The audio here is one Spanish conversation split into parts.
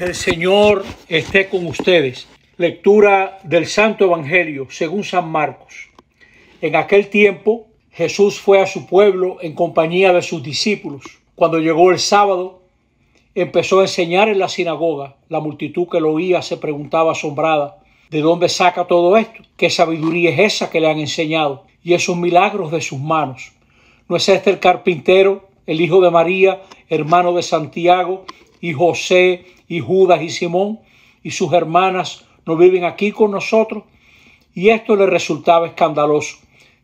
El Señor esté con ustedes. Lectura del Santo Evangelio según San Marcos. En aquel tiempo Jesús fue a su pueblo en compañía de sus discípulos. Cuando llegó el sábado, empezó a enseñar en la sinagoga. La multitud que lo oía se preguntaba asombrada, ¿de dónde saca todo esto? ¿Qué sabiduría es esa que le han enseñado? Y esos milagros de sus manos. ¿No es este el carpintero, el hijo de María, hermano de Santiago, y José y Judas y Simón y sus hermanas no viven aquí con nosotros? Y esto le resultaba escandaloso.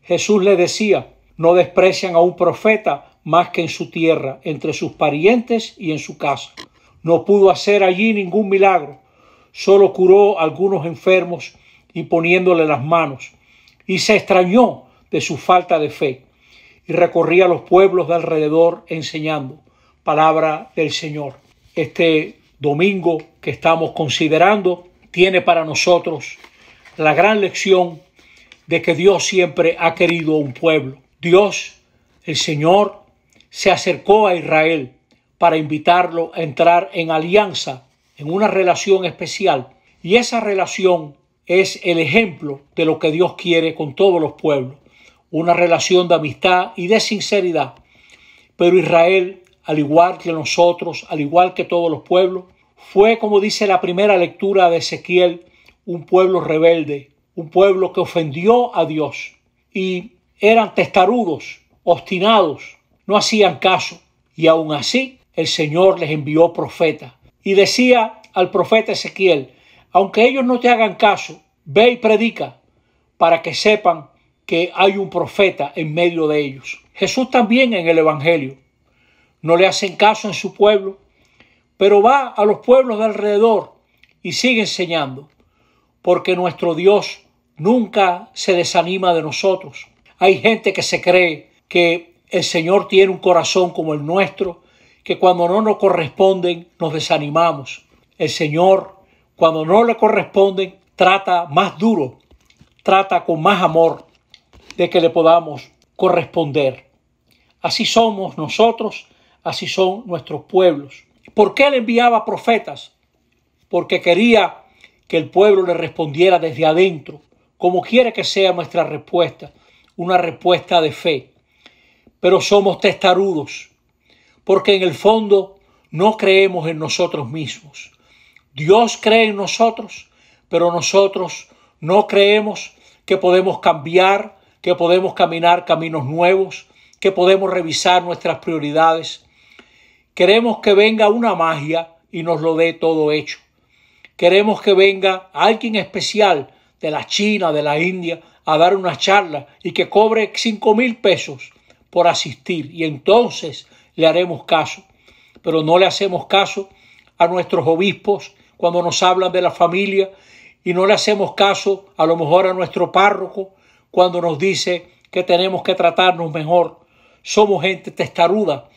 Jesús le decía, no desprecian a un profeta más que en su tierra, entre sus parientes y en su casa. No pudo hacer allí ningún milagro, solo curó algunos enfermos y poniéndole las manos, y se extrañó de su falta de fe, y recorría los pueblos de alrededor enseñando palabra del Señor este domingo que estamos considerando tiene para nosotros la gran lección de que Dios siempre ha querido un pueblo. Dios, el Señor, se acercó a Israel para invitarlo a entrar en alianza, en una relación especial. Y esa relación es el ejemplo de lo que Dios quiere con todos los pueblos, una relación de amistad y de sinceridad. Pero Israel al igual que nosotros, al igual que todos los pueblos, fue, como dice la primera lectura de Ezequiel, un pueblo rebelde, un pueblo que ofendió a Dios y eran testarudos, obstinados, no hacían caso y aún así el Señor les envió profeta y decía al profeta Ezequiel, aunque ellos no te hagan caso, ve y predica para que sepan que hay un profeta en medio de ellos. Jesús también en el Evangelio no le hacen caso en su pueblo, pero va a los pueblos de alrededor y sigue enseñando, porque nuestro Dios nunca se desanima de nosotros. Hay gente que se cree que el Señor tiene un corazón como el nuestro, que cuando no nos corresponden nos desanimamos. El Señor, cuando no le corresponden, trata más duro, trata con más amor de que le podamos corresponder. Así somos nosotros así son nuestros pueblos. ¿Por qué le enviaba profetas? Porque quería que el pueblo le respondiera desde adentro, como quiere que sea nuestra respuesta, una respuesta de fe. Pero somos testarudos, porque en el fondo no creemos en nosotros mismos. Dios cree en nosotros, pero nosotros no creemos que podemos cambiar, que podemos caminar caminos nuevos, que podemos revisar nuestras prioridades. Queremos que venga una magia y nos lo dé todo hecho. Queremos que venga alguien especial de la China, de la India, a dar una charla y que cobre cinco mil pesos por asistir y entonces le haremos caso. Pero no le hacemos caso a nuestros obispos cuando nos hablan de la familia y no le hacemos caso a lo mejor a nuestro párroco cuando nos dice que tenemos que tratarnos mejor. Somos gente testaruda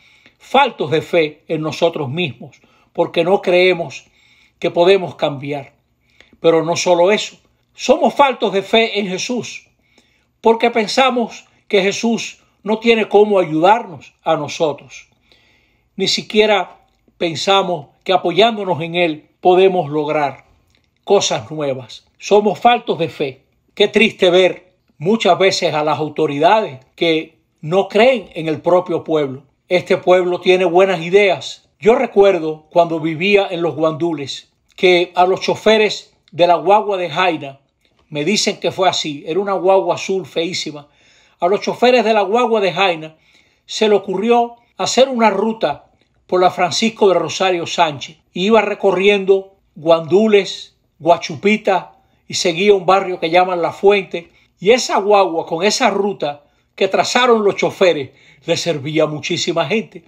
faltos de fe en nosotros mismos, porque no creemos que podemos cambiar. Pero no solo eso, somos faltos de fe en Jesús, porque pensamos que Jesús no tiene cómo ayudarnos a nosotros. Ni siquiera pensamos que apoyándonos en Él podemos lograr cosas nuevas. Somos faltos de fe. Qué triste ver muchas veces a las autoridades que no creen en el propio pueblo este pueblo tiene buenas ideas. Yo recuerdo cuando vivía en los guandules que a los choferes de la guagua de Jaina, me dicen que fue así, era una guagua azul feísima, a los choferes de la guagua de Jaina se le ocurrió hacer una ruta por la Francisco de Rosario Sánchez. Iba recorriendo guandules, guachupita y seguía un barrio que llaman La Fuente. Y esa guagua con esa ruta que trazaron los choferes le servía a muchísima gente.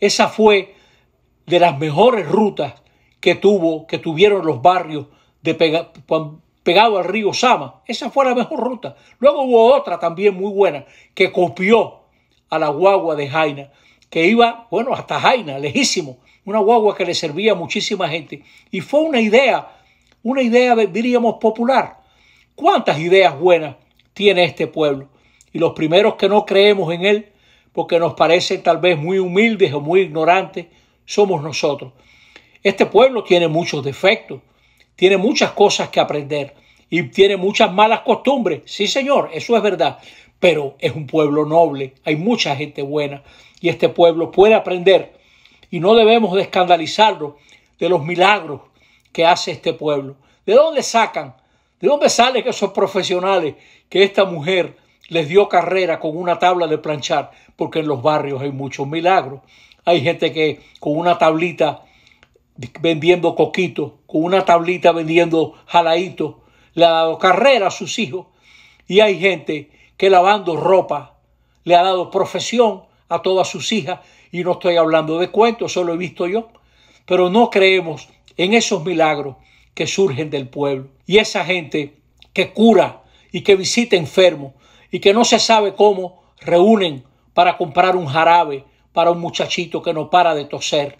Esa fue de las mejores rutas que tuvo, que tuvieron los barrios de pegado al río Sama. Esa fue la mejor ruta. Luego hubo otra también muy buena que copió a la guagua de Jaina, que iba, bueno, hasta Jaina, lejísimo. Una guagua que le servía a muchísima gente. Y fue una idea, una idea, diríamos, popular. ¿Cuántas ideas buenas tiene este pueblo? y los primeros que no creemos en Él, porque nos parecen tal vez muy humildes o muy ignorantes, somos nosotros. Este pueblo tiene muchos defectos, tiene muchas cosas que aprender y tiene muchas malas costumbres. Sí, señor, eso es verdad, pero es un pueblo noble, hay mucha gente buena y este pueblo puede aprender y no debemos de escandalizarlo de los milagros que hace este pueblo. ¿De dónde sacan? ¿De dónde salen esos profesionales que esta mujer les dio carrera con una tabla de planchar, porque en los barrios hay muchos milagros. Hay gente que con una tablita vendiendo coquito, con una tablita vendiendo jalaíto, le ha dado carrera a sus hijos. Y hay gente que lavando ropa le ha dado profesión a todas sus hijas. Y no estoy hablando de cuentos, solo he visto yo. Pero no creemos en esos milagros que surgen del pueblo. Y esa gente que cura y que visita enfermos y que no se sabe cómo reúnen para comprar un jarabe para un muchachito que no para de toser.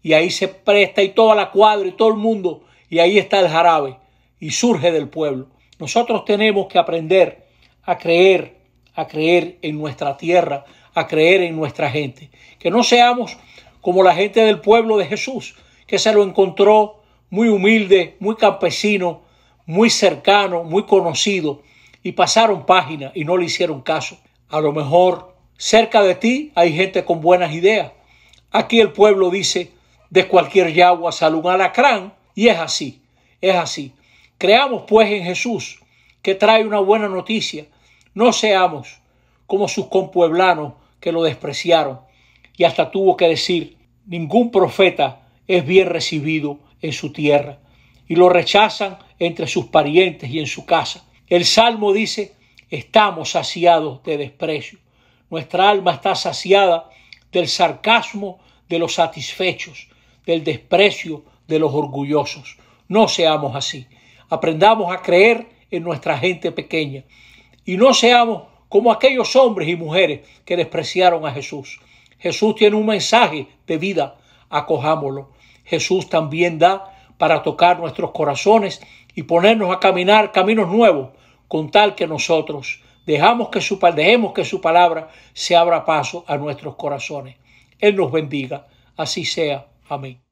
Y ahí se presta y toda la cuadra y todo el mundo y ahí está el jarabe y surge del pueblo. Nosotros tenemos que aprender a creer, a creer en nuestra tierra, a creer en nuestra gente. Que no seamos como la gente del pueblo de Jesús, que se lo encontró muy humilde, muy campesino, muy cercano, muy conocido, y pasaron página y no le hicieron caso. A lo mejor cerca de ti hay gente con buenas ideas. Aquí el pueblo dice, de cualquier yagua sale un alacrán y es así, es así. Creamos pues en Jesús que trae una buena noticia. No seamos como sus compueblanos que lo despreciaron y hasta tuvo que decir, ningún profeta es bien recibido en su tierra y lo rechazan entre sus parientes y en su casa. El Salmo dice, estamos saciados de desprecio. Nuestra alma está saciada del sarcasmo de los satisfechos, del desprecio de los orgullosos. No seamos así. Aprendamos a creer en nuestra gente pequeña y no seamos como aquellos hombres y mujeres que despreciaron a Jesús. Jesús tiene un mensaje de vida, acojámoslo. Jesús también da para tocar nuestros corazones y ponernos a caminar caminos nuevos con tal que nosotros dejamos que su, dejemos que su palabra se abra paso a nuestros corazones. Él nos bendiga. Así sea. Amén.